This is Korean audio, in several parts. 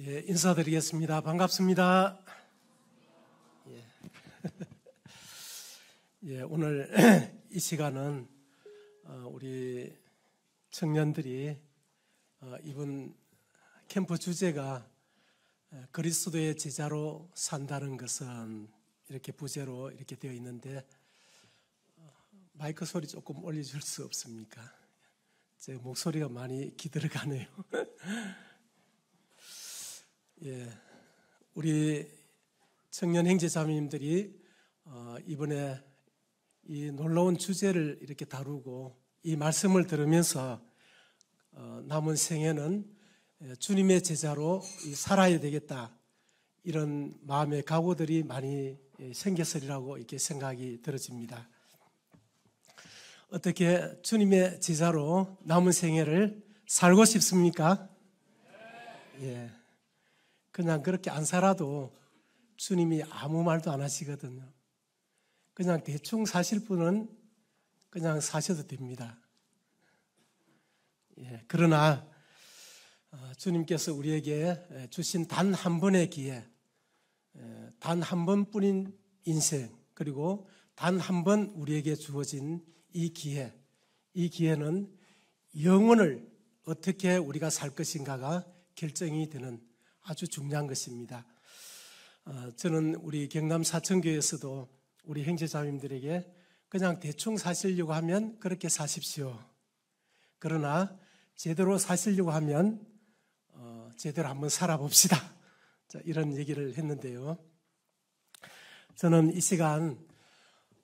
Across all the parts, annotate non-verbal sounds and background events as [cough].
예, 인사드리겠습니다. 반갑습니다. 예. [laughs] 예, 오늘 [clears throat] 이 시간은 어, 우리 청년들이 어, 이번 캠프 주제가 어, 그리스도의 제자로 산다는 것은 이렇게 부제로 이렇게 되어 있는데 마이크 소리 조금 올려줄 수 없습니까? 제 목소리가 많이 기들어가네요. [laughs] 예, 우리 청년 행제자매님들이 어, 이번에 이 놀라운 주제를 이렇게 다루고 이 말씀을 들으면서 어, 남은 생애는 예, 주님의 제자로 살아야 되겠다 이런 마음의 각오들이 많이 예, 생겼으리라고 이렇게 생각이 들어집니다. 어떻게 주님의 제자로 남은 생애를 살고 싶습니까? 예. 그냥 그렇게 안 살아도 주님이 아무 말도 안 하시거든요. 그냥 대충 사실 분은 그냥 사셔도 됩니다. 예, 그러나 어, 주님께서 우리에게 주신 단 한 번의 기회, 단 한 번뿐인 인생, 그리고 단 한 번 우리에게 주어진 이 기회, 이 기회는 영혼을 어떻게 우리가 살 것인가가 결정이 되는 아주 중요한 것입니다. 어, 저는 우리 경남 사천교에서도 우리 행제자매님들에게 그냥 대충 사시려고 하면 그렇게 사십시오. 그러나 제대로 사시려고 하면 어, 제대로 한번 살아봅시다. 이런 얘기를 했는데요. 저는 이 시간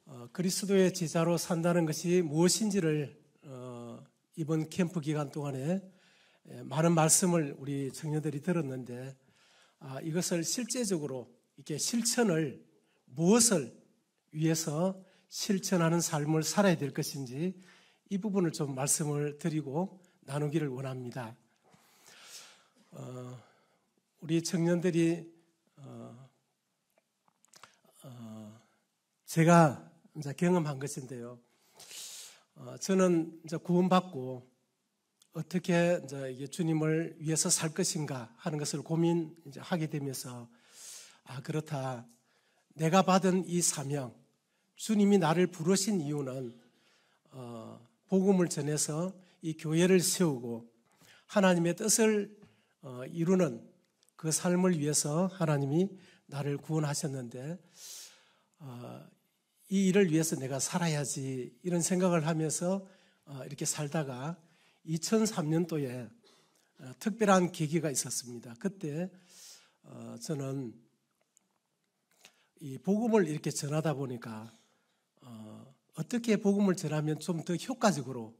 어, 그리스도의 제자로 산다는 것이 무엇인지를 이번 캠프 기간 동안에 예, 많은 말씀을 우리 청년들이 들었는데 아, 이것을 실제적으로 이렇게 실천을 무엇을 위해서 실천하는 삶을 살아야 될 것인지 이 부분을 좀 말씀을 드리고 나누기를 원합니다. 어, 우리 청년들이 어, 어, 제가 이제 경험한 것인데요. 어, 저는 이제 구원받고 어떻게 이제 주님을 위해서 살 것인가 하는 것을 고민하게 되면서 아 그렇다 내가 받은 이 사명 주님이 나를 부르신 이유는 어, 복음을 전해서 이 교회를 세우고 하나님의 뜻을 어, 이루는 그 삶을 위해서 하나님이 나를 구원하셨는데 어, 이 일을 위해서 내가 살아야지 이런 생각을 하면서 어, 이렇게 살다가 2003년도에 어, 특별한 계기가 있었습니다. 그때 어, 저는 이 복음을 이렇게 전하다 보니까 어, 어떻게 복음을 전하면 좀 더 효과적으로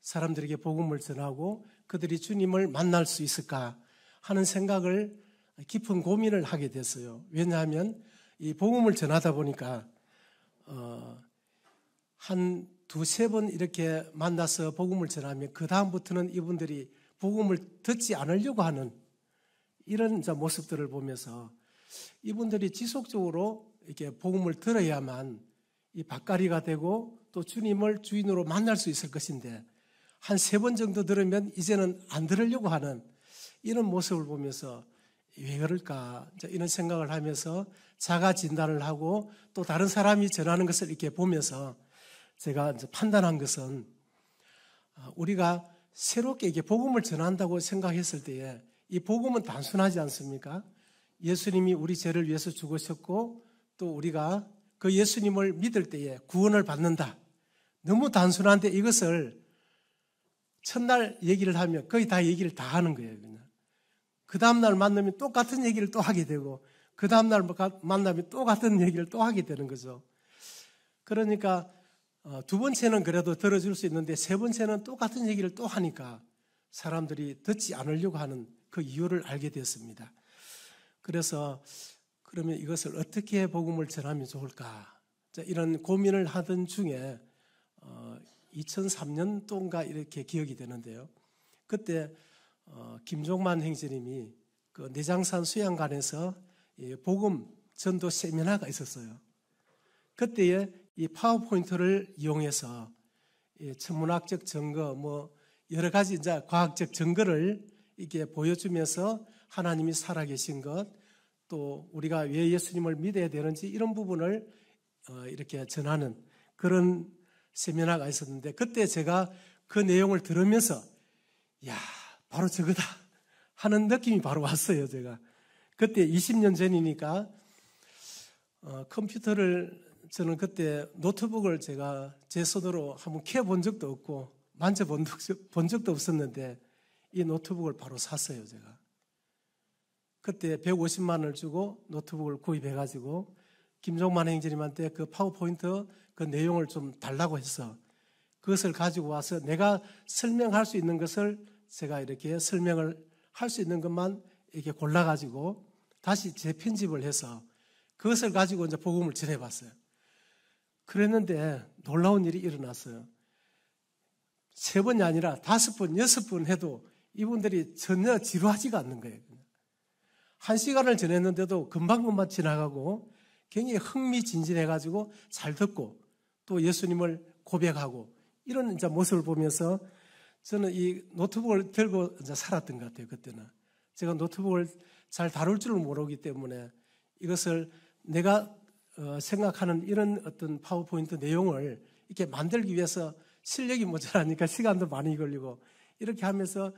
사람들에게 복음을 전하고 그들이 주님을 만날 수 있을까 하는 생각을 깊은 고민을 하게 됐어요. 왜냐하면 이 복음을 전하다 보니까 한 두세 번 이렇게 만나서 복음을 전하면 그 다음부터는 이분들이 복음을 듣지 않으려고 하는 이런 모습들을 보면서 이분들이 지속적으로 이렇게 복음을 들어야만 이 밭가리가 되고 또 주님을 주인으로 만날 수 있을 것인데 한 세 번 정도 들으면 이제는 안 들으려고 하는 이런 모습을 보면서 왜 그럴까 이런 생각을 하면서 자가 진단을 하고 또 다른 사람이 전하는 것을 이렇게 보면서 제가 판단한 것은 아, 우리가 새롭게 이게 복음을 전한다고 생각했을 때에 이 복음은 단순하지 않습니까? 예수님이 우리 죄를 위해서 죽으셨고 또 우리가 그 예수님을 믿을 때에 구원을 받는다. 너무 단순한데 이것을 첫날 얘기를 하면 거의 다 얘기를 다 하는 거예요, 그냥. 그 다음날 만나면 똑같은 얘기를 또 하게 되고, 그 다음날 뭐 만나면 똑 같은 얘기를 또 하게 되는 거죠. 그러니까 어, 두 번째는 그래도 들어줄 수 있는데 세 번째는 똑같은 얘기를 또 하니까 사람들이 듣지 않으려고 하는 그 이유를 알게 되었습니다. 그래서 그러면 이것을 어떻게 복음을 전하면 좋을까? 이런 고민을 하던 중에 2003년 어, 동가 이렇게 기억이 되는데요. 그때 어, 김종만 행제님이 그 내장산 수양관에서 복음 전도 세미나가 있었어요. 그때에 이 파워포인트를 이용해서 이 예, 천문학적 증거, 뭐 여러 가지 이제 과학적 증거를 이게 보여주면서 하나님이 살아계신 것, 또 우리가 왜 예수님을 믿어야 되는지 이런 부분을 어, 이렇게 전하는 그런 세미나가 있었는데 그때 제가 그 내용을 들으면서 야 바로 저거다 하는 느낌이 바로 왔어요 제가 그때 20년 전이니까 어, 컴퓨터를 저는 그때 노트북을 제가 제 손으로 한번 켜본 적도 없고 만져본 적도 없었는데 이 노트북을 바로 샀어요, 제가. 그때 150만 원을 주고 노트북을 구입해가지고 김종만 행진님한테 그 파워포인트 그 내용을 좀 달라고 해서 그것을 가지고 와서 내가 설명할 수 있는 것을 제가 이렇게 설명을 할 수 있는 것만 이렇게 골라가지고 다시 재편집을 해서 그것을 가지고 이제 복음을 전해봤어요. 그랬는데 놀라운 일이 일어났어요. 세 번이 아니라 다섯 번, 여섯 번 해도 이분들이 전혀 지루하지가 않는 거예요. 한 시간을 지냈는데도 금방금방 지나가고 굉장히 흥미진진해가지고 잘 듣고 또 예수님을 고백하고 이런 이제 모습을 보면서 저는 이 노트북을 들고 이제 살았던 것 같아요, 그때는. 제가 노트북을 잘 다룰 줄을 모르기 때문에 이것을 내가 어, 생각하는 이런 어떤 파워포인트 내용을 이렇게 만들기 위해서 실력이 모자라니까 [laughs] 시간도 많이 걸리고 이렇게 하면서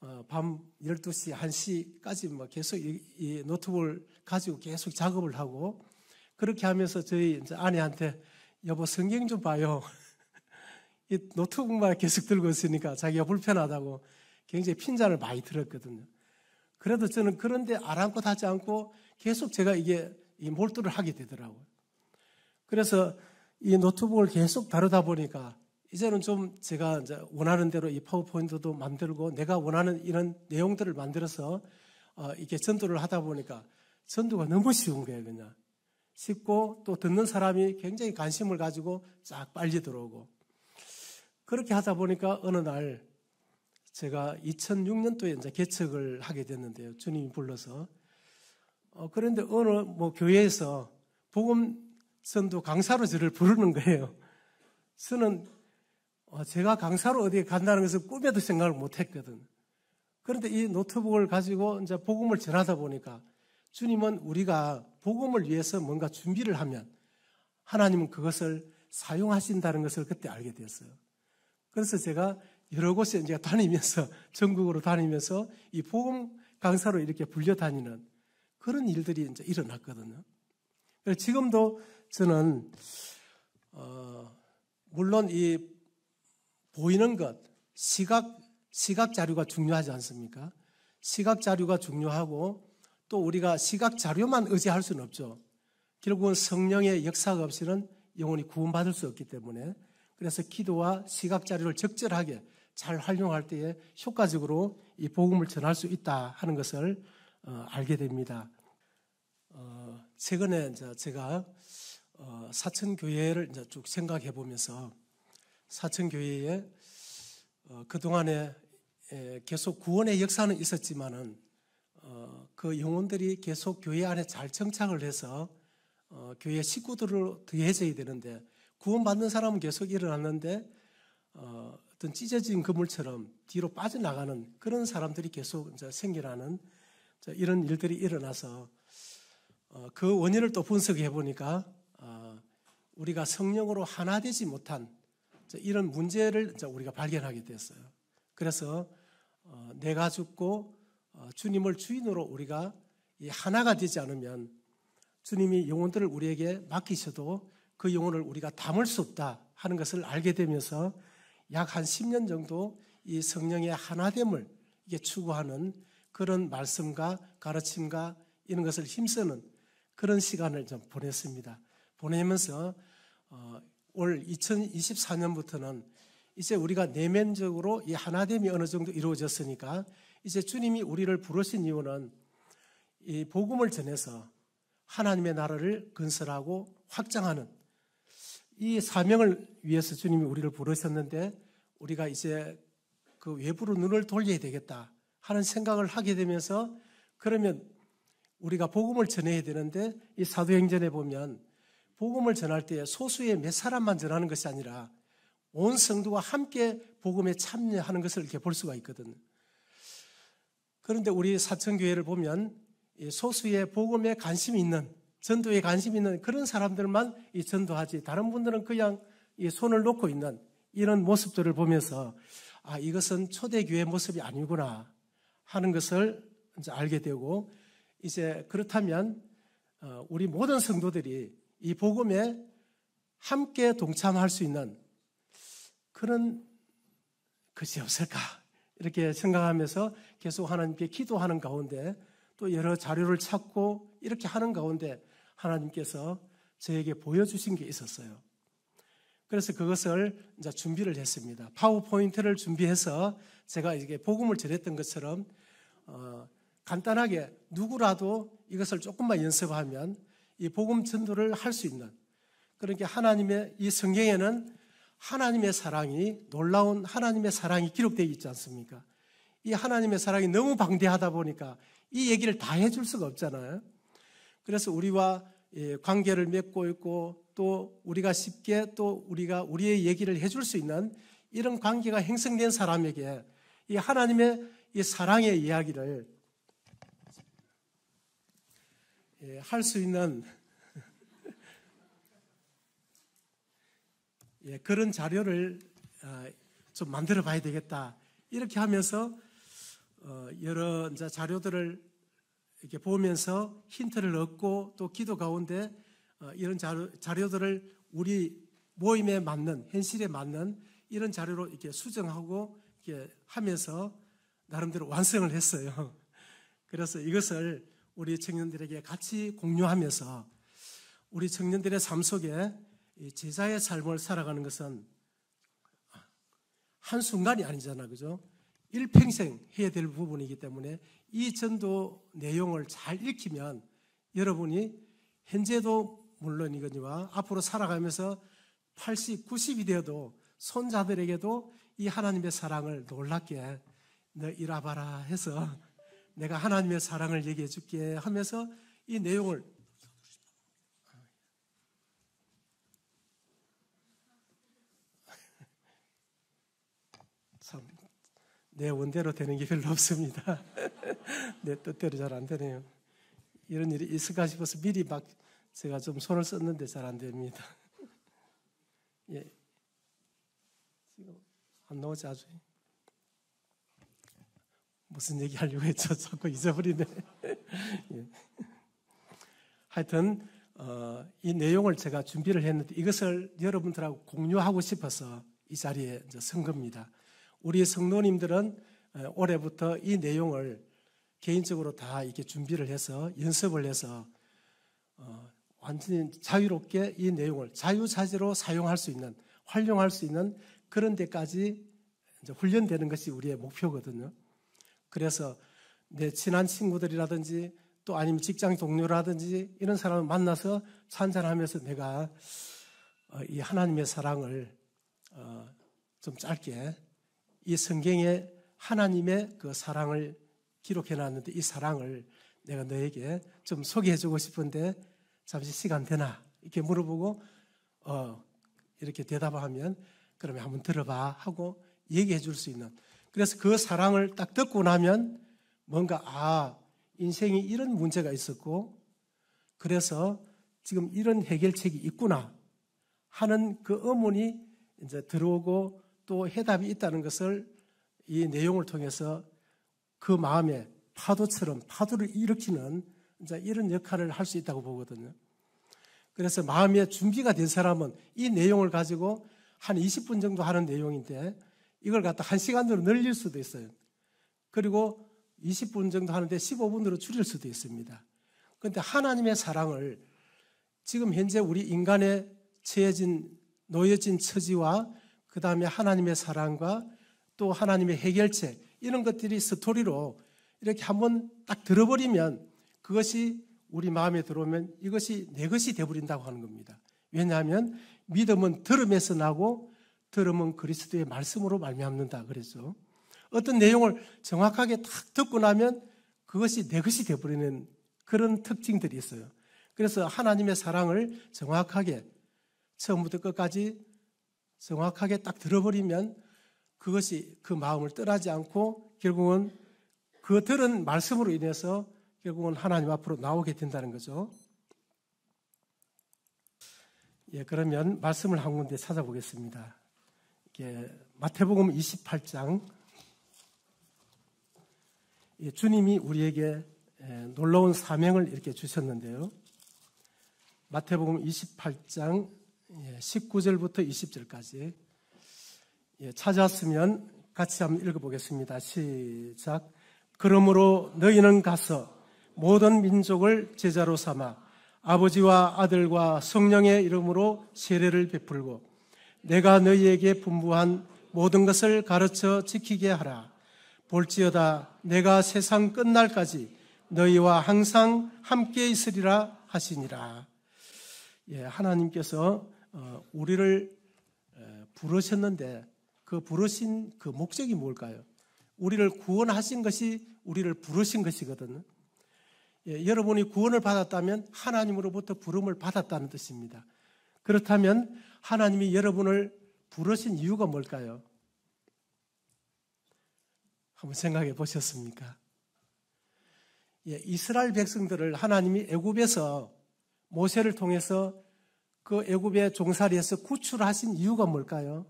어, 밤 12시, 1시까지 막 뭐 계속 이, 노트북을 가지고 계속 작업을 하고 그렇게 하면서 저희 아내한테 여보 성경 좀 봐요. [laughs] 이 노트북만 계속 들고 있으니까 자기가 불편하다고 굉장히 핀잔을 많이 들었거든요. 그래도 저는 그런데 아랑곳하지 않고 계속 제가 이게 이 몰두를 하게 되더라고요. 그래서 이 노트북을 계속 다루다 보니까 이제는 좀 제가 이제 원하는 대로 이 파워포인트도 만들고 내가 원하는 이런 내용들을 만들어서 어, 이렇게 전도를 하다 보니까 전도가 너무 쉬운 거예요, 그냥. 쉽고 또 듣는 사람이 굉장히 관심을 가지고 쫙 빨리 들어오고. 그렇게 하다 보니까 어느 날 제가 2006년도에 이제 개척을 하게 됐는데요. 주님이 불러서 어, 그런데 어느 뭐 교회에서 복음 선도 강사로 저를 부르는 거예요. 저는 어, 제가 강사로 어디에 간다는 것을 꿈에도 생각을 못 했거든. 그런데 이 노트북을 가지고 이제 복음을 전하다 보니까 주님은 우리가 복음을 위해서 뭔가 준비를 하면 하나님은 그것을 사용하신다는 것을 그때 알게 되었어요 그래서 제가 여러 곳에 이제 다니면서 전국으로 다니면서 이 복음 강사로 이렇게 불려 다니는 그런 일들이 이제 일어났거든요. 지금도 저는 어, 물론 이 보이는 것 시각 시각 자료가 중요하지 않습니까? 시각 자료가 중요하고 또 우리가 시각 자료만 의지할 수는 없죠. 결국은 성령의 역사가 없이는 영혼이 구원받을 수 없기 때문에 그래서 기도와 시각 자료를 적절하게 잘 활용할 때에 효과적으로 이 복음을 전할 수 있다 하는 것을 어, 알게 됩니다. 어, 최근에 이제 제가 어, 사천 교회를 이제 쭉 생각해 보면서 사천 교회에 어, 그 동안에 계속 구원의 역사는 있었지만은 어, 그 영혼들이 계속 교회 안에 잘 정착을 해서 어, 교회 식구들로 더해져야 되는데 구원받는 사람은 계속 일어났는데 어, 떤 찢어진 그물처럼 뒤로 빠져나가는 그런 사람들이 계속 이제 생겨나는 이런 일들이 일어나서 어, 그 원인을 또 분석해 보니까 어, 우리가 성령으로 하나 되지 못한 이런 문제를 우리가 발견하게 됐어요. 그래서 어, 내가 죽고 주님을 주인으로 우리가 하나가 되지 않으면 주님이 영혼들을 우리에게 맡기셔도 그 영혼을 우리가 담을 수 없다 하는 것을 알게 되면서 약 한 10년 정도 이 성령의 하나됨을 이게 추구하는 그런 말씀과 가르침과 이런 것을 힘쓰는 그런 시간을 좀 보냈습니다. 보내면서 어, 올 2024년부터는 이제 우리가 내면적으로 이 하나됨이 어느 정도 이루어졌으니까 이제 주님이 우리를 부르신 이유는 이 복음을 전해서 하나님의 나라를 건설하고 확장하는 이 사명을 위해서 주님이 우리를 부르셨는데 우리가 이제 그 외부로 눈을 돌려야 되겠다. 하는 생각을 하게 되면서 그러면 우리가 복음을 전해야 되는데 이 사도행전에 보면 복음을 전할 때 소수의 몇 사람만 전하는 것이 아니라 온 성도와 함께 복음에 참여하는 것을 이렇게 볼 수가 있거든요. 그런데 우리 사천교회를 보면 소수의 복음에 관심 이 있는 전도에 관심 이 있는 그런 사람들만 전도하지 다른 분들은 그냥 손을 놓고 있는 이런 모습들을 보면서 아 이것은 초대교회 모습이 아니구나 하는 것을 이제 알게 되고 이제 그렇다면 어, 우리 모든 성도들이 이 복음에 함께 동참할 수 있는 그런 것이 없을까 이렇게 생각하면서 계속 하나님께 기도하는 가운데 또 여러 자료를 찾고 이렇게 하는 가운데 하나님께서 저에게 보여주신 게 있었어요. 그래서 그것을 이제 준비를 했습니다. 파워포인트를 준비해서 제가 이게 복음을 전했던 것처럼 어, 간단하게 누구라도 이것을 조금만 연습하면 이 복음 전도를 할 수 있는 그러니까 하나님의 이 성경에는 하나님의 사랑이 놀라운 하나님의 사랑이 기록되어 있지 않습니까? 이 하나님의 사랑이 너무 방대하다 보니까 이 얘기를 다 해줄 수가 없잖아요. 그래서 우리와 예, 관계를 맺고 있고 또 우리가 쉽게 또 우리가 우리의 얘기를 해줄 수 있는 이런 관계가 형성된 사람에게 이 하나님의 이 사랑의 이야기를 예, 할수 있는 [laughs] 예, 그런 자료를 어, 좀 만들어 봐야 되겠다. 이렇게 하면서 어, 여러 이제 자료들을 이렇게 보면서 힌트를 얻고 또 기도 가운데 어, 이런 자료, 자료들을 우리 모임에 맞는 현실에 맞는 이런 자료로 이렇게 수정하고 이렇게 하면서 나름대로 완성을 했어요. 그래서 이것을 우리 청년들에게 같이 공유하면서 우리 청년들의 삶 속에 제자의 삶을 살아가는 것은 한순간이 아니잖아, 그죠? 일평생 해야 될 부분이기 때문에 이 전도 내용을 잘 읽히면 여러분이 현재도 물론이거니와 앞으로 살아가면서 80, 90이 되어도 손자들에게도 이 하나님의 사랑을 놀랍게 너일하봐라 네, 해서 내가 하나님의 사랑을 얘기해 줄게 하면서 이 내용을 [laughs] 참, 내 원대로 되는 게 별로 없습니다. [laughs] 내 뜻대로 잘 안 되네요. 이런 일이 있을까 싶어서 미리 막 제가 좀 손을 썼는데 잘 안 됩니다. [laughs] 예. 지금 안 나오지 아주. 무슨 얘기 하려고 했죠? [laughs] 자꾸 잊어버리네. [laughs] 예. 하여튼 어, 이 내용을 제가 준비를 했는데 이것을 여러분들하고 공유하고 싶어서 이 자리에 선 겁니다. 우리 성노님들은 올해부터 이 내용을 개인적으로 다 이렇게 준비를 해서 연습을 해서 어, 완전히 자유롭게 이 내용을 자유자재로 사용할 수 있는 활용할 수 있는 그런 데까지 훈련되는 것이 우리의 목표거든요. 그래서 내 친한 친구들이라든지 또 아니면 직장 동료라든지 이런 사람을 만나서 찬잔하면서 내가 어, 이 하나님의 사랑을 어, 좀 짧게 이 성경에 하나님의 그 사랑을 기록해 놨는데 이 사랑을 내가 너에게 좀 소개해 주고 싶은데 잠시 시간 되나 이렇게 물어보고 어 이렇게 대답 하면 그러면 한번 들어봐 하고 얘기해 줄 수 있는 그래서 그 사랑을 딱 듣고 나면 뭔가 아 인생이 이런 문제가 있었고 그래서 지금 이런 해결책이 있구나 하는 그 의문이 이제 들어오고 또 해답이 있다는 것을 이 내용을 통해서 그 마음에 파도처럼 파도를 일으키는 이제 이런 역할을 할 수 있다고 보거든요. 그래서 마음의 준비가 된 사람은 이 내용을 가지고 한 20분 정도 하는 내용인데 이걸 갖다 한 시간으로 늘릴 수도 있어요. 그리고 20분 정도 하는데 15분으로 줄일 수도 있습니다. 그런데 하나님의 사랑을 지금 현재 우리 인간의 처해진 놓여진 처지와 그 다음에 하나님의 사랑과 또 하나님의 해결책 이런 것들이 스토리로 이렇게 한번 딱 들어버리면 그것이 우리 마음에 들어오면 이것이 내 것이 되버린다고 하는 겁니다. 왜냐하면 믿음은 들음에서 나고 들으면 그리스도의 말씀으로 말미암는다 그랬죠. 어떤 내용을 정확하게 탁 듣고 나면 그것이 내 것이 되버리는 그런 특징들이 있어요. 그래서 하나님의 사랑을 정확하게 처음부터 끝까지 정확하게 딱 들어버리면 그것이 그 마음을 떠나지 않고 결국은 그 들은 말씀으로 인해서 결국은 하나님 앞으로 나오게 된다는 거죠. 예, 그러면 말씀을 한 군데 찾아보겠습니다. 예, 마태복음 28장 예, 주님이 우리에게 예, 놀라운 사명을 이렇게 주셨는데요. 마태복음 28장 19절부터 20절까지 찾았으면 같이 한번 읽어보겠습니다. 시작. 그러므로 너희는 가서 모든 민족을 제자로 삼아 아버지와 아들과 성령의 이름으로 세례를 베풀고 내가 너희에게 분부한 모든 것을 가르쳐 지키게 하라. 볼지어다 내가 세상 끝날까지 너희와 항상 함께 있으리라 하시니라. 예, 하나님께서 어, 우리를 어, 부르셨는데 그 부르신 그 목적이 뭘까요? 우리를 구원하신 것이 우리를 부르신 것이거든요. 예, 여러분이 구원을 받았다면 하나님으로부터 부름을 받았다는 뜻입니다. 그렇다면 하나님이 여러분을 부르신 이유가 뭘까요? 한번 생각해 보셨습니까? 예, 이스라엘 백성들을 하나님이 애굽에서 모세를 통해서 그 애굽의 종살이에서 구출하신 이유가 뭘까요?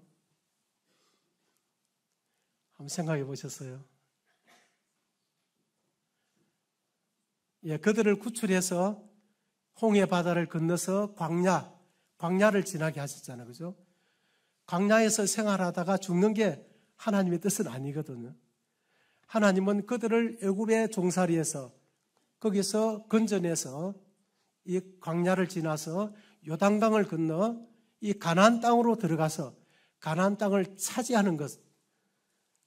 한번 생각해 보셨어요? 예, 그들을 구출해서 홍해 바다를 건너서 광야 광야를 지나게 하셨잖아요. 그죠? 광야에서 생활하다가 죽는 게 하나님의 뜻은 아니거든요. 하나님은 그들을 애굽의 종살이에서 거기서 건전해서 이 광야를 지나서 요단강을 건너 이 가나안 땅으로 들어가서 가나안 땅을 차지하는 것.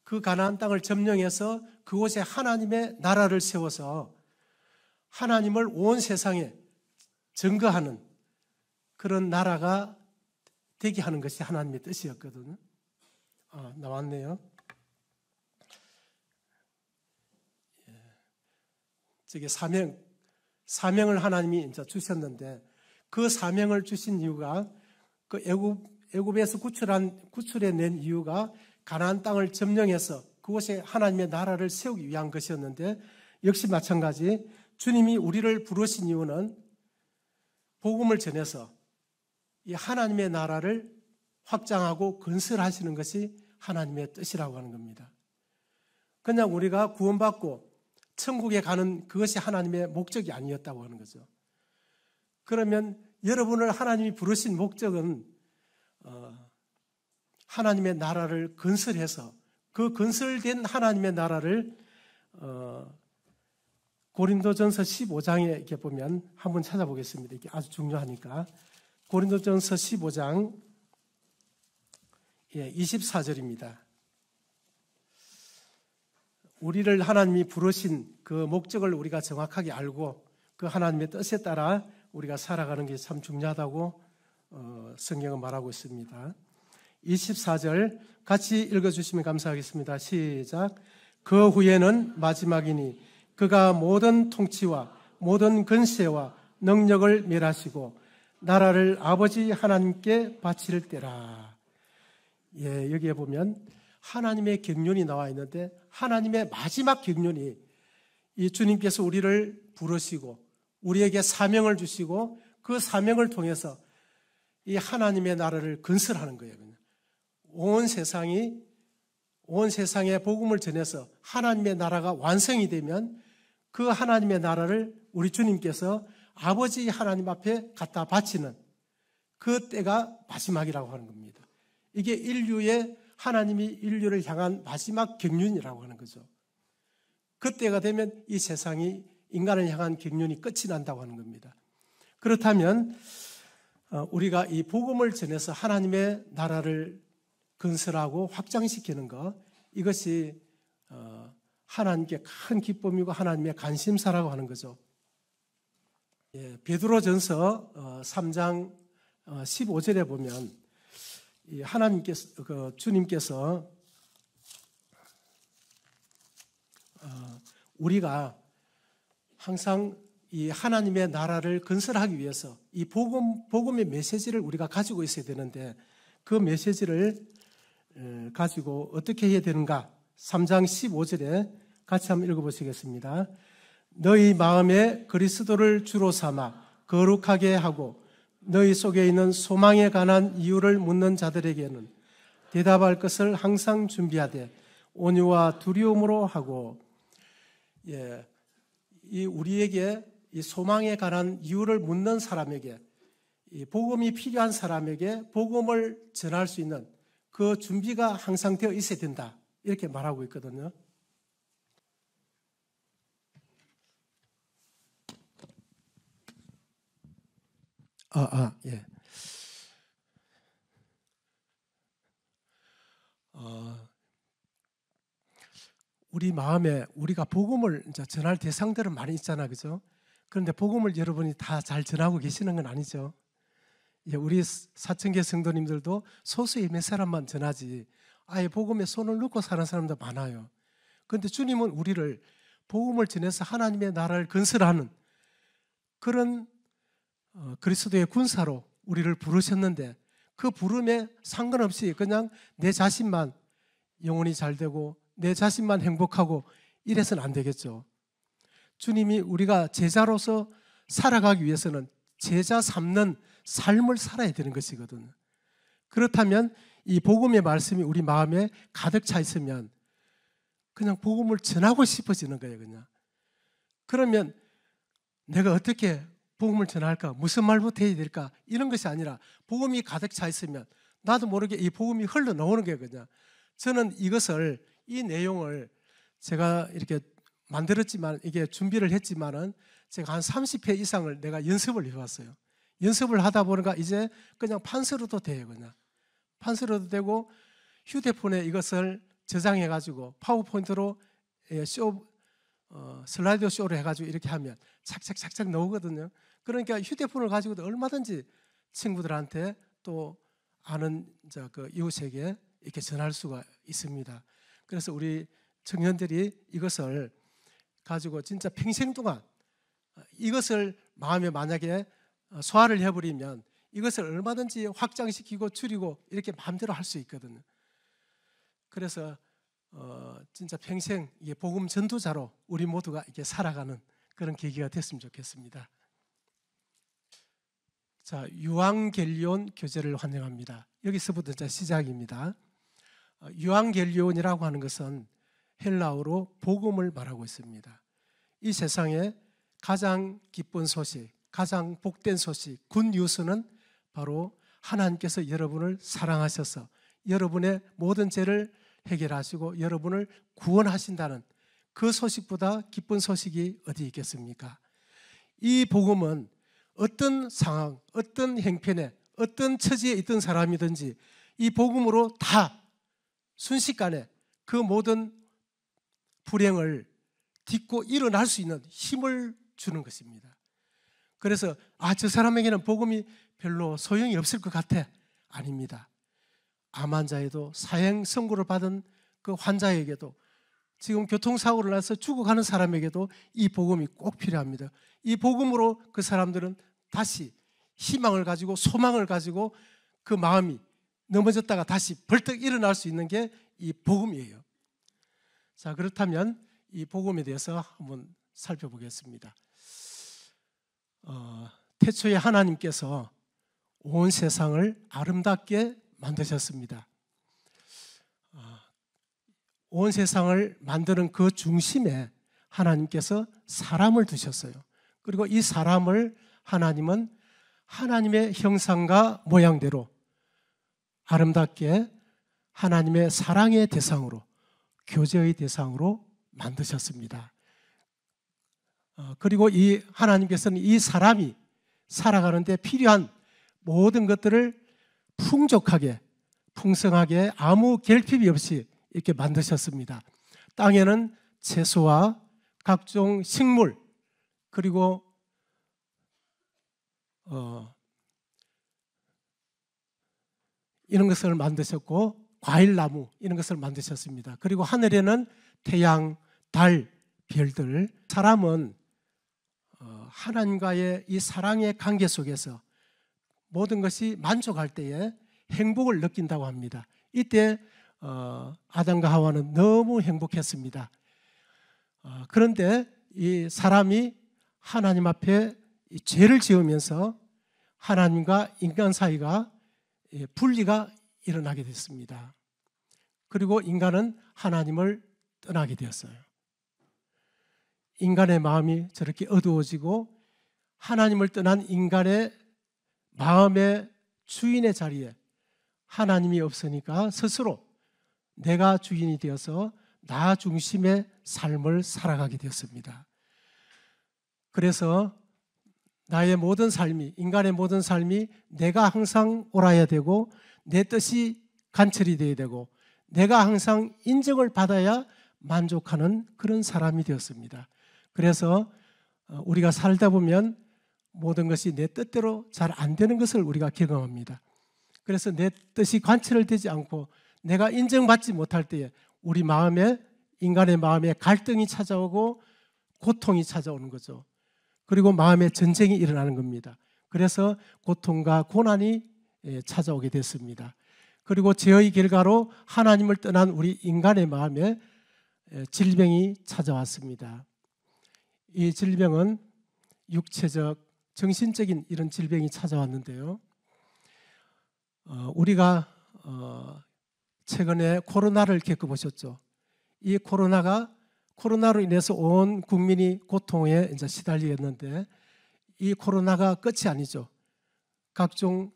그 가나안 땅을 점령해서 그곳에 하나님의 나라를 세워서 하나님을 온 세상에 증거하는 그런 나라가 되게 하는 것이 하나님의 뜻이었거든요. 아, 나왔네요. 예. 저게 사명, 사명을 하나님이 이제 주셨는데 그 사명을 주신 이유가 그 애굽 애굽에서 구출한 구출해 낸 이유가 가나 땅을 점령해서 그곳에 하나님의 나라를 세우기 위한 것이었는데 역시 마찬가지 주님이 우리를 부르신 이유는 복음을 전해서 이 하나님의 나라를 확장하고 건설하시는 것이 하나님의 뜻이라고 하는 겁니다. 그냥 우리가 구원받고 천국에 가는 그것이 하나님의 목적이 아니었다고 하는 거죠. 그러면 여러분을 하나님이 부르신 목적은 어, 하나님의 나라를 건설해서 그 건설된 하나님의 나라를 어, 고린도전서 15장에 이렇게 보면 한번 찾아보겠습니다. 이게 아주 중요하니까 고린도전서 15장 24절입니다. 예, 우리를 하나님이 부르신 그 목적을 우리가 정확하게 알고 그 하나님의 뜻에 따라 우리가 살아가는 게 참 중요하다고 어, 성경은 말하고 있습니다. 24절 같이 읽어주시면 감사하겠습니다. 시작. 그 후에는 마지막이니 그가 모든 통치와 모든 근세와 능력을 멸하시고 나라를 아버지 하나님께 바칠 때라. 예, 여기에 보면 하나님의 경륜이 나와 있는데 하나님의 마지막 경륜이 이 주님께서 우리를 부르시고 우리에게 사명을 주시고 그 사명을 통해서 이 하나님의 나라를 건설하는 거예요. 온 세상이 온 세상에 복음을 전해서 하나님의 나라가 완성이 되면 그 하나님의 나라를 우리 주님께서 아버지 하나님 앞에 갖다 바치는 그 때가 마지막이라고 하는 겁니다. 이게 인류의 하나님이 인류를 향한 마지막 경륜이라고 하는 거죠. 그때가 되면 이 세상이 인간을 향한 경륜이 끝이 난다고 하는 겁니다. 그렇다면 어, 우리가 이 복음을 전해서 하나님의 나라를 건설하고 확장시키는 것 이것이 어, 하나님께 큰 기쁨이고 하나님의 관심사라고 하는 거죠. 예, 베드로전서 3장 어, 15절에 어, 보면 하나님께서 그 주님께서 어, 우리가 항상 이 하나님의 나라를 건설하기 위해서 이 복음 복음의 메시지를 우리가 가지고 있어야 되는데 그 메시지를 가지고 어떻게 해야 되는가? 3장 15절에 같이 한번 읽어 보시겠습니다. 너희 마음에 그리스도를 주로 삼아 거룩하게 하고 너희 속에 있는 소망에 관한 이유를 묻는 자들에게는 대답할 것을 항상 준비하되 온유와 두려움으로 하고 예, 이 우리에게 이 소망에 관한 이유를 묻는 사람에게 이 복음이 필요한 사람에게 복음을 전할 수 있는 그 준비가 항상 되어 있어야 된다 이렇게 말하고 있거든요. 아, 아, 예. 어, 우리 마음에 우리가 복음을 이제 전할 대상들은 많이 있잖아, 그죠? 그런데 복음을 여러분이 다 잘 전하고 계시는 건 아니죠. 예, 우리 사천계 성도님들도 소수의 몇 사람만 전하지 아예 복음에 손을 놓고 사는 사람도 많아요. 그런데 주님은 우리를 복음을 전해서 하나님의 나라를 건설하는 그런 어, 그리스도의 군사로 우리를 부르셨는데 그 부름에 상관없이 그냥 내 자신만 영혼이 잘 되고 내 자신만 행복하고 이래서는 안 되겠죠. 주님이 우리가 제자로서 살아가기 위해서는 제자 삼는 삶을 살아야 되는 것이거든. 그렇다면 이 복음의 말씀이 우리 마음에 가득 차 있으면 그냥 복음을 전하고 싶어지는 거예요, 그냥. 그러면 내가 어떻게 복음을 전할까? 무슨 말부터 해야 될까? 이런 것이 아니라 복음이 가득 차 있으면 나도 모르게 이 복음이 흘러나오는 게 그냥 저는 이것을 이 내용을 제가 이렇게 만들었지만 이게 준비를 했지만은 제가 한 30회 이상을 내가 연습을 해왔어요. 연습을 하다 보니까 이제 그냥 판서로도 돼요, 그냥 판서로도 되고 휴대폰에 이것을 저장해 가지고 파워포인트로 예, 쇼 어, 슬라이드 쇼를 해가지고 이렇게 하면 착착착착 나오거든요. 그러니까 휴대폰을 가지고도 얼마든지 친구들한테 또 아는 그 이웃에게 이렇게 전할 수가 있습니다. 그래서 우리 청년들이 이것을 가지고 진짜 평생 동안 어, 이것을 마음에 만약에 어, 소화를 해버리면 이것을 얼마든지 확장시키고 줄이고 이렇게 마음대로 할 수 있거든요. 그래서 어, 진짜 평생 복음 전도자로 우리 모두가 이렇게 살아가는 그런 계기가 됐으면 좋겠습니다. 자, 유앙겔리온 교제를 환영합니다. 여기서부터 시작입니다. 어, 유앙겔리온이라고 하는 것은 헬라어로 복음을 말하고 있습니다. 이 세상에 가장 기쁜 소식, 가장 복된 소식, 군 뉴스는 바로 하나님께서 여러분을 사랑하셔서 여러분의 모든 죄를 해결하시고 여러분을 구원하신다는 그 소식보다 기쁜 소식이 어디 있겠습니까? 이 복음은 어떤 상황, 어떤 행편에, 어떤 처지에 있던 사람이든지 이 복음으로 다 순식간에 그 모든 불행을 딛고 일어날 수 있는 힘을 주는 것입니다. 그래서 아, 저 사람에게는 복음이 별로 소용이 없을 것 같아. 아닙니다. 암환자에도 사형 선고를 받은 그 환자에게도 지금 교통사고를 나서 죽어가는 사람에게도 이 복음이 꼭 필요합니다. 이 복음으로 그 사람들은 다시 희망을 가지고 소망을 가지고 그 마음이 넘어졌다가 다시 벌떡 일어날 수 있는 게 이 복음이에요. 자, 그렇다면 이 복음에 대해서 한번 살펴보겠습니다. 어, 태초에 하나님께서 온 세상을 아름답게 만드셨습니다. 온 세상을 만드는 그 중심에 하나님께서 사람을 두셨어요. 그리고 이 사람을 하나님은 하나님의 형상과 모양대로 아름답게 하나님의 사랑의 대상으로 교제의 대상으로 만드셨습니다. 어, 그리고 이 하나님께서는 이 사람이 살아가는데 필요한 모든 것들을 풍족하게 풍성하게 아무 결핍이 없이 이렇게 만드셨습니다. 땅에는 채소와 각종 식물 그리고 어, 이런 것을 만드셨고 과일 나무 이런 것을 만드셨습니다. 그리고 하늘에는 태양, 달, 별들. 사람은 어, 하나님과의 이 사랑의 관계 속에서 모든 것이 만족할 때에 행복을 느낀다고 합니다. 이때 어, 아담과 하와는 너무 행복했습니다. 어, 그런데 이 사람이 하나님 앞에 죄를 지으면서 하나님과 인간 사이가 분리가 일어나게 됐습니다. 그리고 인간은 하나님을 떠나게 되었어요. 인간의 마음이 저렇게 어두워지고 하나님을 떠난 인간의 마음의 주인의 자리에 하나님이 없으니까 스스로 내가 주인이 되어서 나 중심의 삶을 살아가게 되었습니다. 그래서 나의 모든 삶이 인간의 모든 삶이 내가 항상 옳아야 되고 내 뜻이 간철이 되어야 되고 내가 항상 인정을 받아야 만족하는 그런 사람이 되었습니다. 그래서 어, 우리가 살다 보면 모든 것이 내 뜻대로 잘 안 되는 것을 우리가 경험합니다. 그래서 내 뜻이 관철되지 않고 내가 인정받지 못할 때에 우리 마음에 인간의 마음에 갈등이 찾아오고 고통이 찾아오는 거죠. 그리고 마음에 전쟁이 일어나는 겁니다. 그래서 고통과 고난이 예, 찾아오게 됐습니다. 그리고 죄의 결과로 하나님을 떠난 우리 인간의 마음에 예, 질병이 찾아왔습니다. 이 질병은 육체적, 정신적인 이런 질병이 찾아왔는데요. 어, 우리가 어, 최근에 코로나를 겪어보셨죠. 이 코로나가 코로나로 인해서 온 국민이 고통에 이제 시달리었는데 이 코로나가 끝이 아니죠. 각종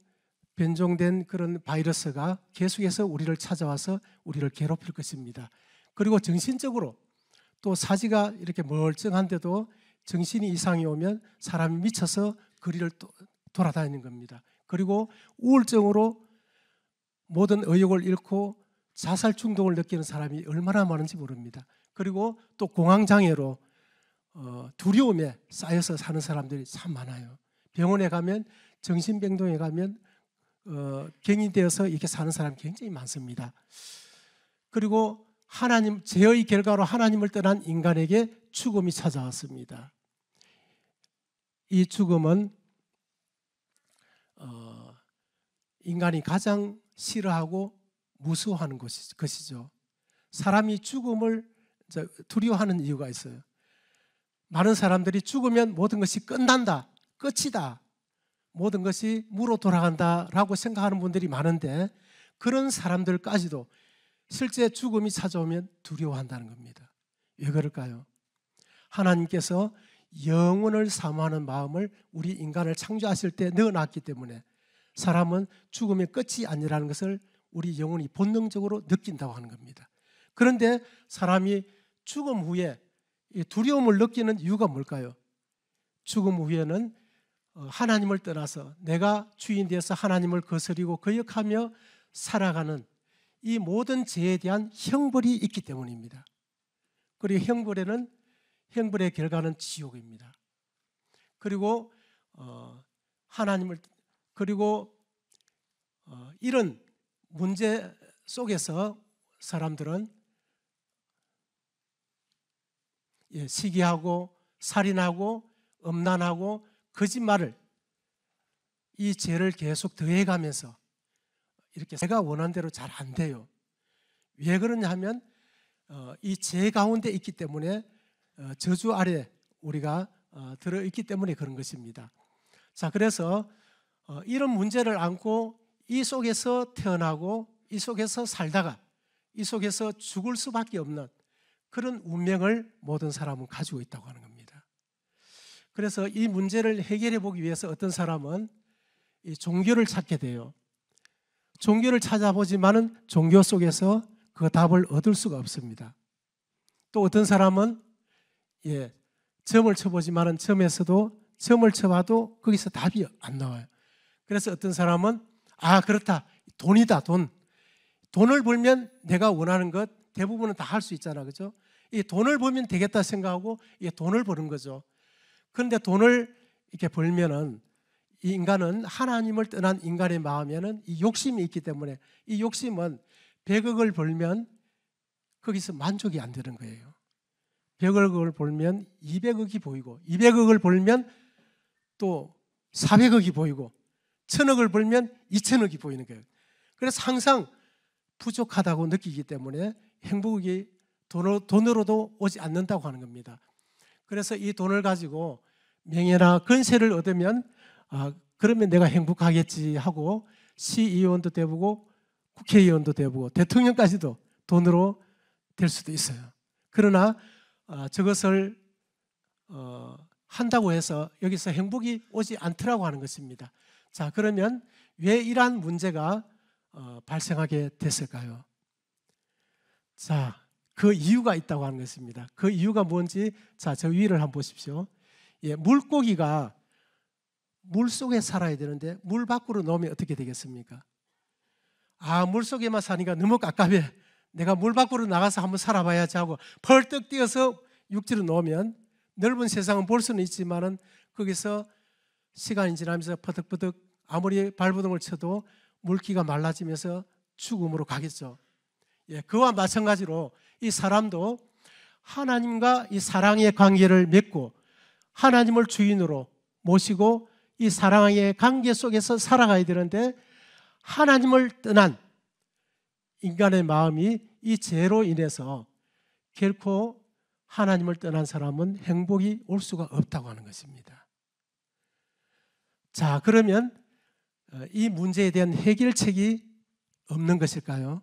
변종된 그런 바이러스가 계속해서 우리를 찾아와서 우리를 괴롭힐 것입니다. 그리고 정신적으로 또 사지가 이렇게 멀쩡한데도 정신이 이상이 오면 사람이 미쳐서 거리를 돌아다니는 겁니다. 그리고 우울증으로 모든 의욕을 잃고 자살 충동을 느끼는 사람이 얼마나 많은지 모릅니다. 그리고 또 공황장애로 어, 두려움에 쌓여서 사는 사람들이 참 많아요. 병원에 가면 정신병동에 가면 경인되어서 어, 이렇게 사는 사람 굉장히 많습니다. 그리고 하나님 제의 결과로 하나님을 떠난 인간에게 죽음이 찾아왔습니다. 이 죽음은 어, 인간이 가장 싫어하고 무서워하는 것이죠. 사람이 죽음을 두려워하는 이유가 있어요. 많은 사람들이 죽으면 모든 것이 끝난다, 끝이다, 모든 것이 무로 돌아간다라고 생각하는 분들이 많은데 그런 사람들까지도 실제 죽음이 찾아오면 두려워한다는 겁니다. 왜 그럴까요? 하나님께서 영혼을 사모하는 마음을 우리 인간을 창조하실 때 넣어놨기 때문에 사람은 죽음의 끝이 아니라는 것을 우리 영혼이 본능적으로 느낀다고 하는 겁니다. 그런데 사람이 죽음 후에 두려움을 느끼는 이유가 뭘까요? 죽음 후에는 어, 하나님을 떠나서 내가 주인 되어서 하나님을 거스리고 거역하며 살아가는 이 모든 죄에 대한 형벌이 있기 때문입니다. 그리고 형벌에는 형벌의 결과는 지옥입니다. 그리고 어, 하나님을 그리고 어, 이런 문제 속에서 사람들은 예, 시기하고 살인하고 음란하고 거짓말을 이 죄를 계속 더해가면서 이렇게 제가 원한 대로 잘 안 돼요. 왜 그러냐 하면 어, 이죄 가운데 있기 때문에 어, 저주 아래 우리가 들어 있기 때문에 그런 것입니다. 자 그래서 어, 이런 문제를 안고 이 속에서 태어나고 이 속에서 살다가 이 속에서 죽을 수밖에 없는 그런 운명을 모든 사람은 가지고 있다고 하는 겁니다. 그래서 이 문제를 해결해 보기 위해서 어떤 사람은 이 종교를 찾게 돼요. 종교를 찾아보지만은 종교 속에서 그 답을 얻을 수가 없습니다. 또 어떤 사람은 예, 점을 쳐보지만은 점에서도 점을 쳐봐도 거기서 답이 안 나와요. 그래서 어떤 사람은 아 그렇다 돈이다 돈 돈을 벌면 내가 원하는 것 대부분은 다 할 수 있잖아 그죠? 이 돈을 벌면 되겠다 생각하고 이 돈을 버는 거죠. 그런데 돈을 이렇게 벌면은 이 인간은 하나님을 떠난 인간의 마음에는 이 욕심이 있기 때문에 이 욕심은 100억을 벌면 거기서 만족이 안 되는 거예요. 100억을 벌면 200억이 보이고 200억을 벌면 또 400억이 보이고 천억을 벌면 이천억이 보이는 거예요. 그래서 항상 부족하다고 느끼기 때문에 행복이 돈으로, 도 오지 않는다고 하는 겁니다. 그래서 이 돈을 가지고 명예나 근세를 얻으면 아, 그러면 내가 행복하겠지 하고 시의원도 e 되고 국회의원도 되고 대통령까지도 돈으로 될 수도 있어요. 그러나 아, 저것을 어, 한다고 해서 여기서 행복이 오지 않더라고 하는 것입니다. 자, 그러면 왜 이러한 문제가 어, 발생하게 됐을까요? 자, 그 이유가 있다고 하는 것입니다. 그 이유가 뭔지 자, 저 위를 한번 보십시오. 예, 물고기가 물 속에 살아야 되는데 물 밖으로 넣으면 어떻게 되겠습니까? 아, 물 속에만 사니까 너무 깝깝해. 내가 물 밖으로 나가서 한번 살아봐야지 하고 벌떡 뛰어서 육지로 넣으면 넓은 세상은 볼 수는 있지만은 거기서 시간이 지나면서 퍼득퍼득 아무리 발버둥을 쳐도 물기가 말라지면서 죽음으로 가겠죠. 예, 그와 마찬가지로 이 사람도 하나님과 이 사랑의 관계를 맺고 하나님을 주인으로 모시고 이 사랑의 관계 속에서 살아가야 되는데 하나님을 떠난 인간의 마음이 이 죄로 인해서 결코 하나님을 떠난 사람은 행복이 올 수가 없다고 하는 것입니다. 자, 그러면 어, 이 문제에 대한 해결책이 없는 것일까요?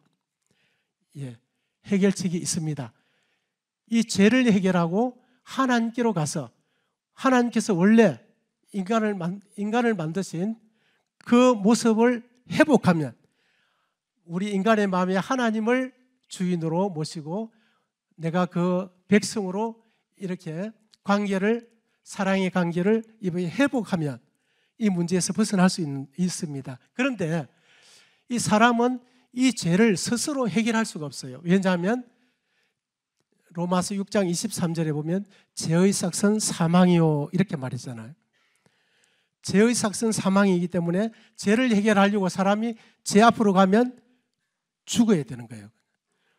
예, 해결책이 있습니다. 이 죄를 해결하고 하나님께로 가서 하나님께서 원래 인간을, 인간을 만드신 그 모습을 회복하면 우리 인간의 마음에 하나님을 주인으로 모시고 내가 그 백성으로 이렇게 관계를 사랑의 관계를 이번에 회복하면 이 문제에서 벗어날 수 있, 습니다 그런데 이 사람은 이 죄를 스스로 해결할 수가 없어요. 왜냐하면 로마서 6장 23절에 보면 죄의 삭선 사망이요 이렇게 말했잖아요. 죄의 삭선 사망이기 때문에 죄를 해결하려고 사람이 죄 앞으로 가면 죽어야 되는 거예요.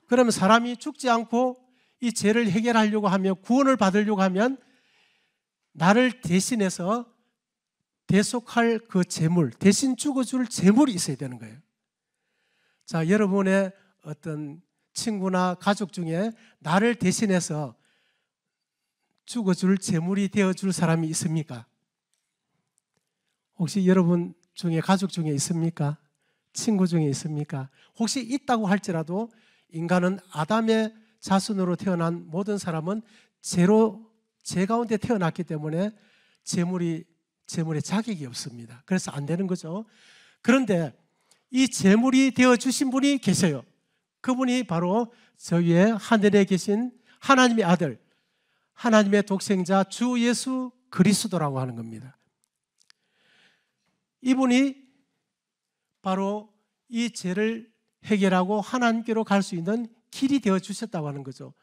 그러면 사람이 죽지 않고 이 죄를 해결하려고 하며 구원을 받으려고 하면 나를 대신해서 대속할 그 재물, 대신 죽어줄 재물이 있어야 되는 거예요. 자, 여러분의 어떤 친구나 가족 중에 나를 대신해서 죽어줄 재물이 되어줄 사람이 있습니까? 혹시 여러분 중에 가족 중에 있습니까? 친구 중에 있습니까? 혹시 있다고 할지라도 인간은 아담의 자손으로 태어난 모든 사람은 제로 제 가운데 태어났기 때문에 재물이 재물의 자격이 없습니다. 그래서 안 되는 거죠. 그런데 이 재물이 되어 주신 분이 계세요. 그분이 바로 저희의 하늘에 계신 하나님의 아들, 하나님의 독생자 주 예수 그리스도라고 하는 겁니다. 이분이 바로 이 죄를 해결하고 하나님께로 갈 수 있는 길이 되어 주셨다고 하는 거죠.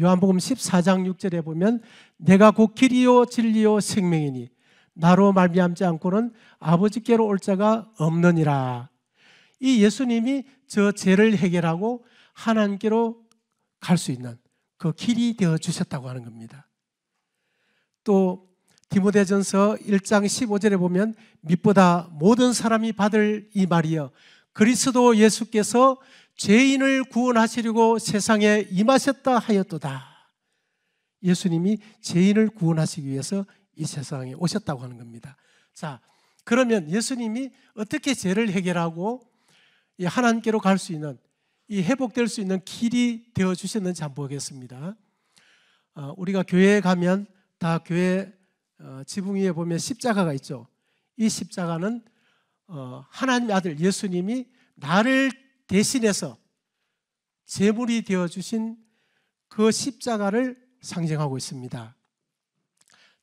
요한복음 14장 6절에 보면 내가 곧 길이요 진리요 생명이니 나로 말미암지 않고는 아버지께로 올 자가 없느니라. 이 예수님이 저 죄를 해결하고 하나님께로 갈 수 있는 그 길이 되어 주셨다고 하는 겁니다. 또 디모데전서 1장 15절에 보면 밑보다 모든 사람이 받을 이 말이여 그리스도 예수께서 죄인을 구원하시려고 세상에 임하셨다 하였도다. 예수님이 죄인을 구원하시기 위해서 이 세상에 오셨다고 하는 겁니다. 자, 그러면 예수님이 어떻게 죄를 해결하고 이 하나님께로 갈 수 있는 이 회복될 수 있는 길이 되어 주셨는지 한번 보겠습니다. 어, 우리가 교회에 가면 다 교회 어, 지붕 위에 보면 십자가가 있죠. 이 십자가는 어, 하나님의 아들 예수님이 나를 대신해서 제물이 되어 주신 그 십자가를 상징하고 있습니다.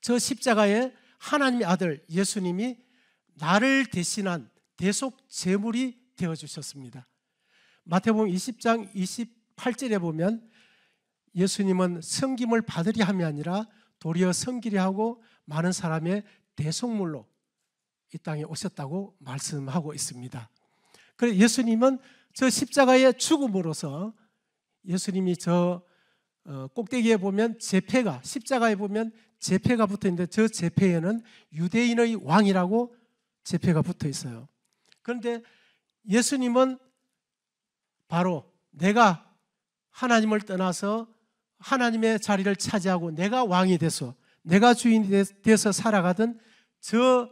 저 십자가에 하나님의 아들 예수님이 나를 대신한 대속 제물이 되어 주셨습니다. 마태복음 20장 28절에 보면 예수님은 섬김을 받으리 함이 아니라 도리어 섬기리 하고 많은 사람의 대속물로 이 땅에 오셨다고 말씀하고 있습니다. 그래서 예수님은 저 십자가의 죽음으로서 예수님이 저 어, 꼭대기에 보면 제패가 십자가에 보면 제패가 붙어 있는데 저 제패에는 유대인의 왕이라고 제패가 붙어 있어요. 그런데 예수님은 바로 내가 하나님을 떠나서 하나님의 자리를 차지하고 내가 왕이 돼서 내가 주인이 돼서 살아가던 저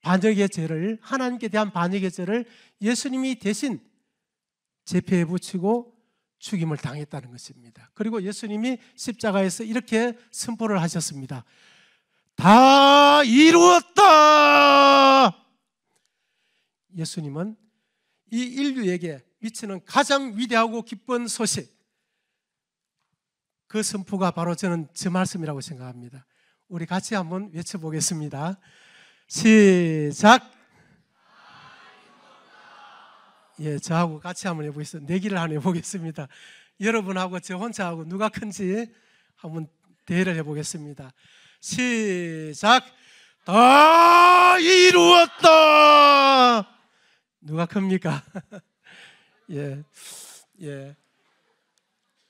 반역의 죄를 하나님께 대한 반역의 죄를 예수님이 대신 제패에 붙이고 죽임을 당했다는 것입니다. 그리고 예수님이 십자가에서 이렇게 선포를 하셨습니다. 다 이루었다! 예수님은 이 인류에게 미치는 가장 위대하고 기쁜 소식. 그 선포가 바로 저는 저 말씀이라고 생각합니다. 우리 같이 한번 외쳐보겠습니다. 시작! 예, 저하고 같이 한번 해보겠습니다. 내기를 네 한번 해보겠습니다. 여러분하고 저 혼자 하고 누가 큰지 한번 대회를 해보겠습니다. 시작. 다 이루었다. 누가 큽니까? [laughs] 예, 예.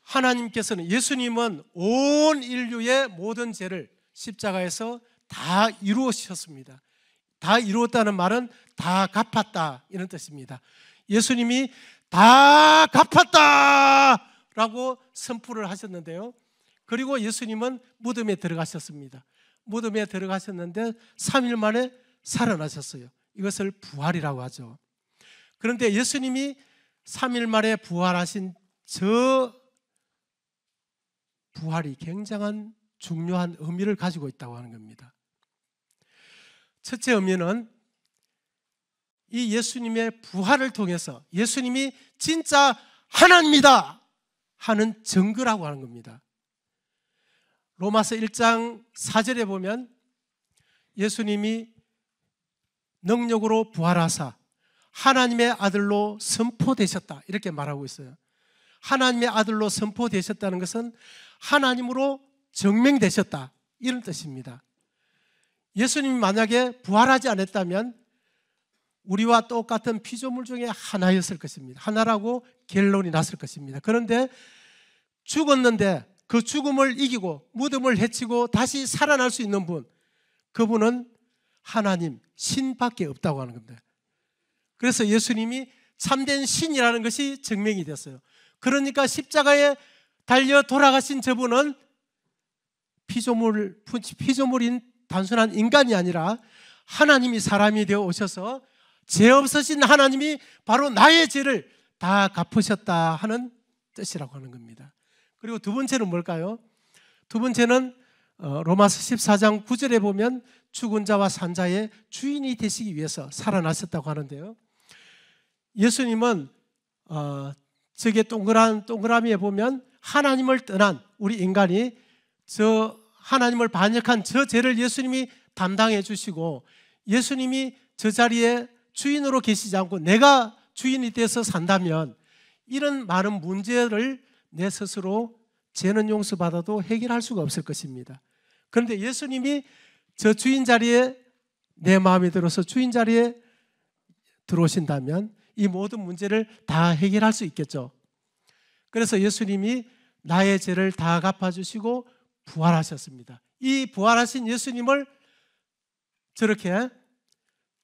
하나님께서는 예수님은 온 인류의 모든 죄를 십자가에서 다이루어셨습니다다 이루었다는 말은 다 갚았다 이런 뜻입니다. 예수님이 다 갚았다! 라고 선포를 하셨는데요. 그리고 예수님은 무덤에 들어가셨습니다. 무덤에 들어가셨는데 3일 만에 살아나셨어요. 이것을 부활이라고 하죠. 그런데 예수님이 3일 만에 부활하신 저 부활이 굉장한 중요한 의미를 가지고 있다고 하는 겁니다. 첫째 의미는 이 예수님의 부활을 통해서 예수님이 진짜 하나입니다 하는 증거라고 하는 겁니다. 로마서 1장 4절에 보면 예수님이 능력으로 부활하사 하나님의 아들로 선포되셨다. 이렇게 말하고 있어요. 하나님의 아들로 선포되셨다는 것은 하나님으로 증명되셨다. 이런 뜻입니다. 예수님이 만약에 부활하지 않았다면 우리와 똑같은 피조물 중에 하나였을 것입니다. 하나라고 결론이 났을 것입니다. 그런데 죽었는데 그 죽음을 이기고 무덤을 해치고 다시 살아날 수 있는 분, 그분은 하나님, 신밖에 없다고 하는 겁니다. 그래서 예수님이 참된 신이라는 것이 증명이 됐어요. 그러니까 십자가에 달려 돌아가신 저분은 피조물, 피조물인 단순한 인간이 아니라 하나님이 사람이 되어 오셔서 죄 없으신 하나님이 바로 나의 죄를 다 갚으셨다 하는 뜻이라고 하는 겁니다. 그리고 두 번째는 뭘까요? 두 번째는 어, 로마서 14장 9절에 보면 죽은 자와 산 자의 주인이 되시기 위해서 살아나셨다고 하는데요. 예수님은 어, 저게 동그란 동그라미에 보면 하나님을 떠난 우리 인간이 저 하나님을 반역한 저 죄를 예수님이 담당해 주시고 예수님이 저 자리에 주인으로 계시지 않고 내가 주인이 돼서 산다면 이런 많은 문제를 내 스스로 재는 용서받아도 해결할 수가 없을 것입니다. 그런데 예수님이 저 주인 자리에 내 마음에 들어서 주인 자리에 들어오신다면 이 모든 문제를 다 해결할 수 있겠죠. 그래서 예수님이 나의 죄를 다 갚아주시고 부활하셨습니다. 이 부활하신 예수님을 저렇게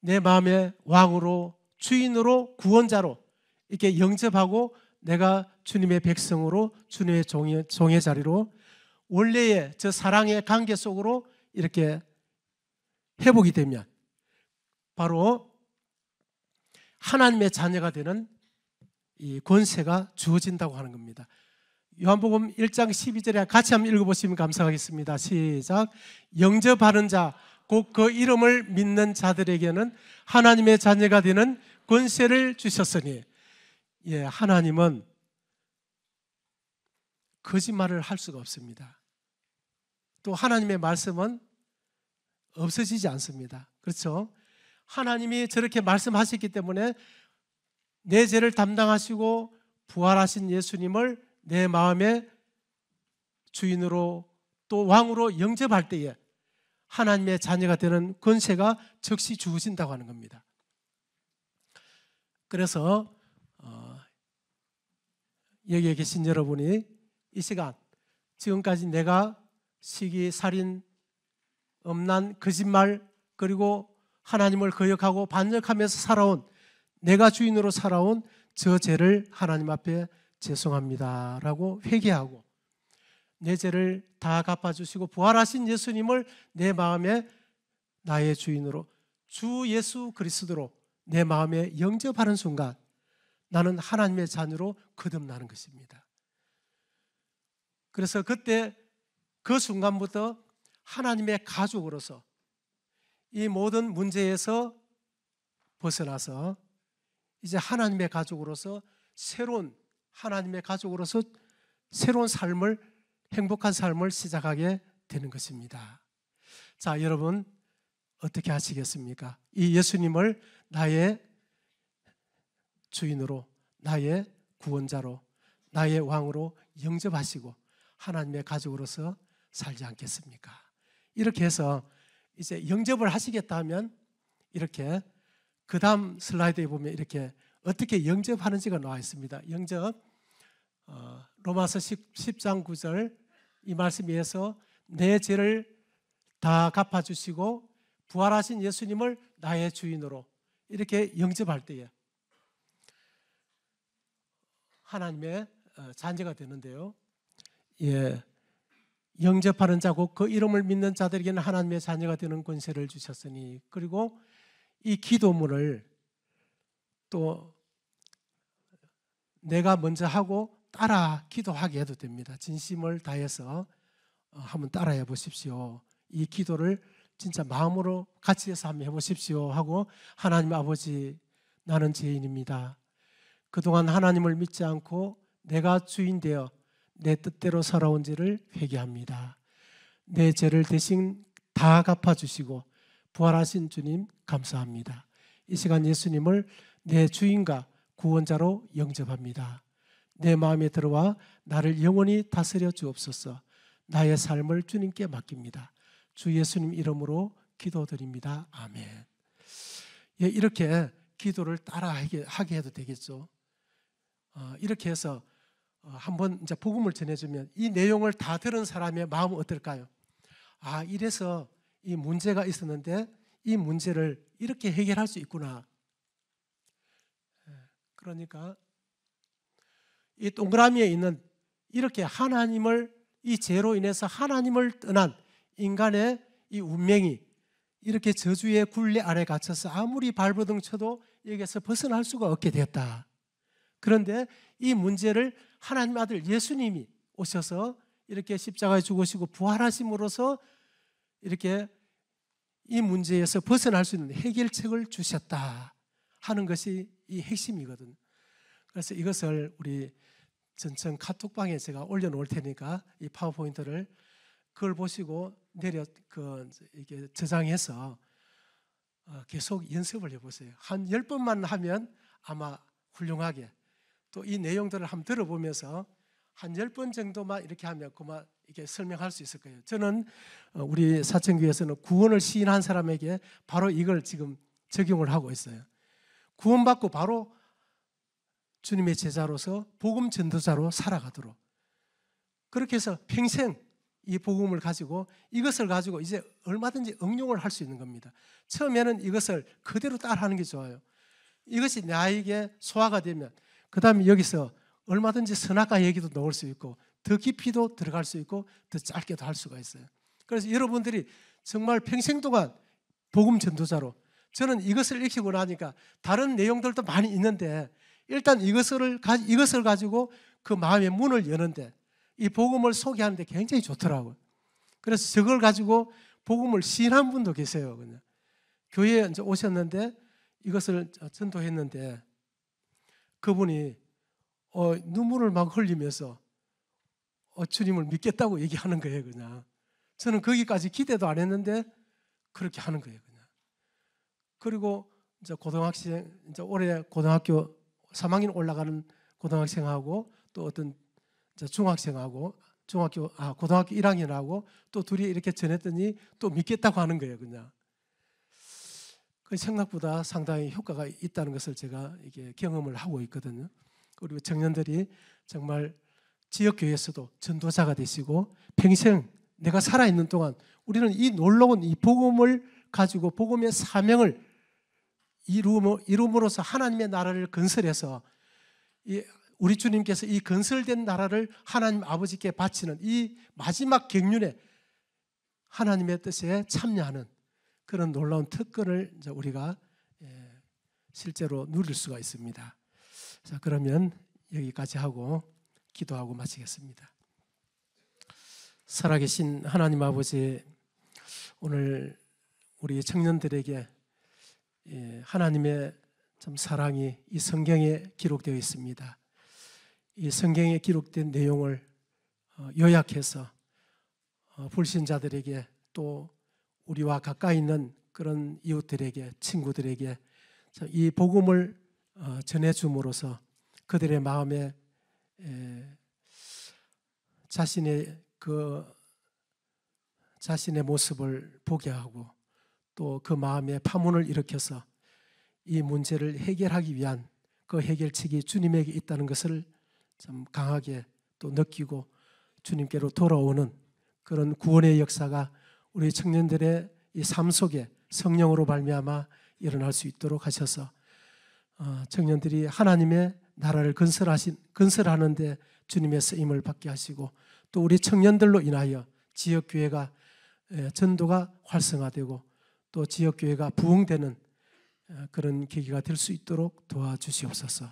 내 마음의 왕으로 주인으로 구원자로 이렇게 영접하고 내가 주님의 백성으로 주님의 종의, 종의 자리로 원래의 저 사랑의 관계 속으로 이렇게 회복이 되면 바로 하나님의 자녀가 되는 이 권세가 주어진다고 하는 겁니다. 요한복음 1장 12절에 같이 한번 읽어보시면 감사하겠습니다. 시작. 영접하는 자, 곧그 이름을 믿는 자들에게는 하나님의 자녀가 되는 권세를 주셨으니 예, 하나님은 거짓말을 할 수가 없습니다. 또 하나님의 말씀은 없어지지 않습니다. 그렇죠? 하나님이 저렇게 말씀하셨기 때문에 내 죄를 담당하시고 부활하신 예수님을 내 마음의 주인으로 또 왕으로 영접할 때에 하나님의 자녀가 되는 권세가 즉시 주어진다고 하는 겁니다. 그래서 어, 여기에 계신 여러분이 이 시간 지금까지 내가 시기, 살인, 음란, 거짓말 그리고 하나님을 거역하고 반역하면서 살아온 내가 주인으로 살아온 저 죄를 하나님 앞에 죄송합니다라고 회개하고 내 죄를 다 갚아주시고 부활하신 예수님을 내 마음에 나의 주인으로 주 예수 그리스도로 내 마음에 영접하는 순간 나는 하나님의 자녀로 거듭나는 것입니다. 그래서 그때 그 순간부터 하나님의 가족으로서 이 모든 문제에서 벗어나서 이제 하나님의 가족으로서 새로운 하나님의 가족으로서 새로운 삶을 행복한 삶을 시작하게 되는 것입니다. 자, 여러분 어떻게 하시겠습니까? 이 예수님을 나의 주인으로, 나의 구원자로, 나의 왕으로 영접하시고 하나님의 가족으로서 살지 않겠습니까? 이렇게 해서 이제 영접을 하시겠다 면 이렇게 그 다음 슬라이드에 보면 이렇게 어떻게 영접하는지가 나와 있습니다. 영접 어, 로마서 10, 장 9절 이 말씀에 의해서 내 죄를 다 갚아주시고 부활하신 예수님을 나의 주인으로 이렇게 영접할 때에 하나님의 어, 잔재가 되는데요. 예, 영접하는 자고 그 이름을 믿는 자들에게는 하나님의 자녀가 되는 권세를 주셨으니 그리고 이 기도문을 또 내가 먼저 하고 따라 기도하게 해도 됩니다. 진심을 다해서 어, 한번 따라해 보십시오. 이 기도를 진짜 마음으로 같이 해서 한번 해보십시오 하고 하나님 아버지 나는 죄인입니다. 그동안 하나님을 믿지 않고 내가 주인 되어 내 뜻대로 살아온 죄를 회개합니다. 내 죄를 대신 다 갚아주시고 부활하신 주님 감사합니다. 이 시간 예수님을 내 주인과 구원자로 영접합니다. 내 마음에 들어와 나를 영원히 다스려 주옵소서. 나의 삶을 주님께 맡깁니다. 주 예수님 이름으로 기도드립니다. 아멘. 예, 이렇게 기도를 따라하게 하게 해도 되겠죠. 어, 이렇게 해서 어, 한번 이제 복음을 전해주면 이 내용을 다 들은 사람의 마음은 어떨까요? 아, 이래서 이 문제가 있었는데 이 문제를 이렇게 해결할 수 있구나. 예, 그러니까 이 동그라미에 있는 이렇게 하나님을 이 죄로 인해서 하나님을 떠난 인간의 이 운명이 이렇게 저주의 굴레 아래 갇혀서 아무리 발버둥 쳐도 여기에서 벗어날 수가 없게 되었다. 그런데 이 문제를 하나님 아들 예수님이 오셔서 이렇게 십자가에 죽으시고 부활하심으로서 이렇게 이 문제에서 벗어날 수 있는 해결책을 주셨다 하는 것이 이 핵심이거든. 그래서 이것을 우리 전청 카톡방에 제가 올려놓을 테니까 이 파워포인트를 그걸 보시고 내려 그 이게 저장해서 어, 계속 연습을 해보세요. 한 열 번만 하면 아마 훌륭하게 또 이 내용들을 한번 들어보면서 한 열 번 정도만 이렇게 하면 그만 이렇게 설명할 수 있을 거예요. 저는 어, 우리 사천교에서는 구원을 시인한 사람에게 바로 이걸 지금 적용을 하고 있어요. 구원받고 바로 주님의 제자로서 복음 전도자로 살아가도록 그렇게 해서 평생 이 복음을 가지고 이것을 가지고 이제 얼마든지 응용을 할 수 있는 겁니다. 처음에는 이것을 그대로 따라하는 게 좋아요. 이것이 나에게 소화가 되면 그 다음에 여기서 얼마든지 선악과 얘기도 넣을 수 있고 더 깊이도 들어갈 수 있고 더 짧게도 할 수가 있어요. 그래서 여러분들이 정말 평생 동안 복음 전도자로 저는 이것을 읽히고 나니까 다른 내용들도 많이 있는데 일단 이것을, 이것을 가지고 그 마음의 문을 여는데 이 복음을 소개하는데 굉장히 좋더라고요. 그래서 저걸 가지고 복음을 시인한 분도 계세요. 그냥. 교회에 이제 오셨는데 이것을 전도했는데 그분이 어, 눈물을 막 흘리면서 어, 주님을 믿겠다고 얘기하는 거예요. 그냥. 저는 거기까지 기대도 안 했는데 그렇게 하는 거예요. 그냥. 그리고 이제 고등학생, 이제 올해 고등학교 3학년 올라가는 고등학생하고 또 어떤 중학생하고 중학교 아 고등학교 1학년하고 또 둘이 이렇게 전했더니 또 믿겠다고 하는 거예요 그냥 그 생각보다 상당히 효과가 있다는 것을 제가 이게 경험을 하고 있거든요 그리고 청년들이 정말 지역교회에서도 전도자가 되시고 평생 내가 살아있는 동안 우리는 이 놀라운 이 복음을 가지고 복음의 사명을 이름, 으로서 하나님의 나라를 건설해서 우리 주님께서 이 건설된 나라를 하나님 아버지께 바치는 이 마지막 경륜에 하나님의 뜻에 참여하는 그런 놀라운 특권을 우리가 예, 실제로 누릴 수가 있습니다. 자, 그러면 여기까지 하고 기도하고 마치겠습니다. 살아계신 하나님 아버지, 오늘 우리 청년들에게 예, 하나님의 참 사랑이 이 성경에 기록되어 있습니다. 이 성경에 기록된 내용을 어, 요약해서 어, 불신자들에게 또 우리와 가까이 있는 그런 이웃들에게 친구들에게 이 복음을 어, 전해줌으로써 그들의 마음에 자신의 그 자신의 모습을 보게 하고 또그 마음에 파문을 일으켜서 이 문제를 해결하기 위한 그 해결책이 주님에게 있다는 것을 참 강하게 또 느끼고 주님께로 돌아오는 그런 구원의 역사가 우리 청년들의 이 삶 속에 성령으로 발미암아 일어날 수 있도록 하셔서 어, 청년들이 하나님의 나라를 건설하신 건설하는데 주님의 쓰임을 받게 하시고 또 우리 청년들로 인하여 지역 교회가 전도가 활성화되고 또 지역교회가 부흥되는 어, 그런 계기가 될 수 있도록 도와주시옵소서.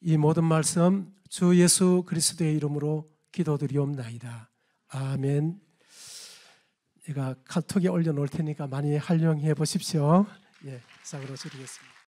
이 모든 말씀 주 예수 그리스도의 이름으로 기도드리옵나이다. 아멘. 내가 카톡에 올려놓을 테니까 많이 활용해 보십시오. 예, 이상으로 드리겠습니다.